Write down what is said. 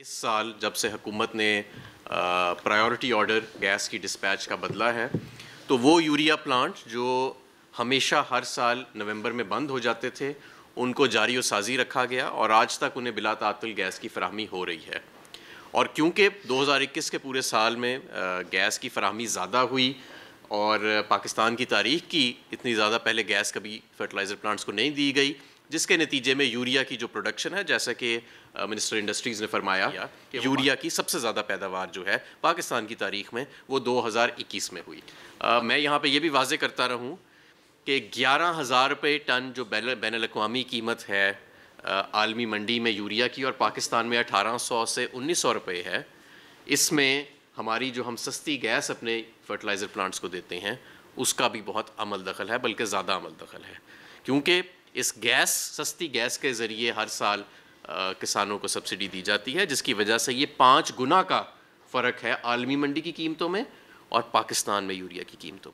इस साल जब से हुकूमत ने प्रायोरिटी ऑर्डर गैस की डिस्पैच का बदला है तो वो यूरिया प्लांट जो हमेशा हर साल नवंबर में बंद हो जाते थे उनको जारी साजी रखा गया और आज तक उन्हें बिला तातल गैस की फरहमी हो रही है और क्योंकि 2021 के पूरे साल में गैस की फरहमी ज़्यादा हुई और पाकिस्तान की तारीख की इतनी ज़्यादा पहले गैस कभी फर्टिलाइज़र प्लांट्स को नहीं दी गई जिसके नतीजे में यूरिया की जो प्रोडक्शन है जैसा कि मिनिस्टर इंडस्ट्रीज़ ने फरमाया कि यूरिया की सबसे ज़्यादा पैदावार जो है पाकिस्तान की तारीख में वो 2021 में हुई आ, मैं यहाँ पे ये भी वाजे करता रहूँ कि ग्यारह हज़ार रुपये टन जो बैन अवी कीमत है आलमी मंडी में यूरिया की और पाकिस्तान में अठारह सौ से उन्नीस सौ रुपये है इसमें हमारी जो हम सस्ती गैस अपने फर्टिलाइज़र प्लांट्स को देते हैं उसका भी बहुत अमल दखल है बल्कि ज़्यादा अमल दखल है क्योंकि इस गैस सस्ती गैस के ज़रिए हर साल आ, किसानों को सब्सिडी दी जाती है जिसकी वजह से ये पाँच गुना का फ़र्क है आलमी मंडी की कीमतों में और पाकिस्तान में यूरिया की कीमतों में